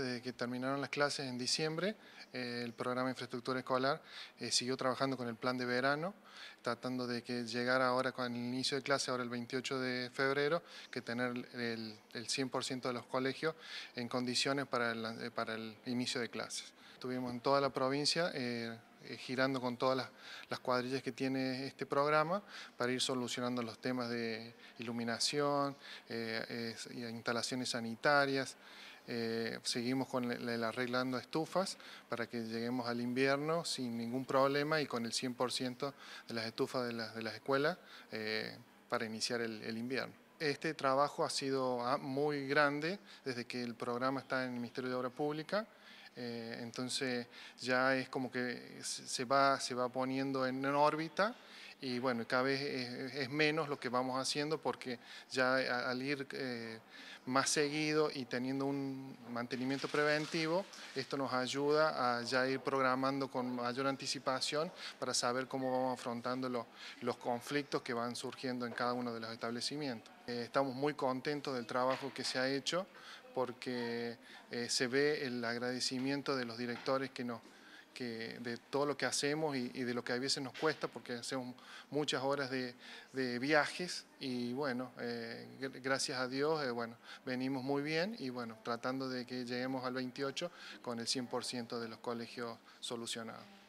desde este que terminaron las clases en diciembre, eh, el programa de infraestructura escolar eh, siguió trabajando con el plan de verano, tratando de que llegara ahora con el inicio de clase, ahora el 28 de febrero, que tener el, 100% de los colegios en condiciones para el, eh, para el inicio de clases. Estuvimos en toda la provincia girando con todas las, las, cuadrillas que tiene este programa para ir solucionando los temas de iluminación, instalaciones sanitarias. Eh, seguimos con el, arreglando estufas para que lleguemos al invierno sin ningún problema y con el 100% de las estufas de, las escuelas eh, para iniciar el, invierno este trabajo ha sido ah, muy grande desde que el programa está en el Ministerio de Obra Pública. Eh, entonces ya es como que se va, poniendo en órbita y bueno, cada vez es, menos lo que vamos haciendo porque ya eh, al ir eh, más seguido y teniendo un mantenimiento preventivo, esto nos ayuda a ya ir programando con mayor anticipación para saber cómo vamos afrontando los, conflictos que van surgiendo en cada uno de los establecimientos. Eh, estamos muy contentos del trabajo que se ha hecho porque se ve el agradecimiento de los directores que nos de todo lo que hacemos y, de lo que a veces nos cuesta porque hacemos muchas horas de, viajes y bueno, eh, gracias a Dios, eh, bueno, venimos muy bien y bueno, tratando de que lleguemos al 28 con el 100% de los colegios solucionados.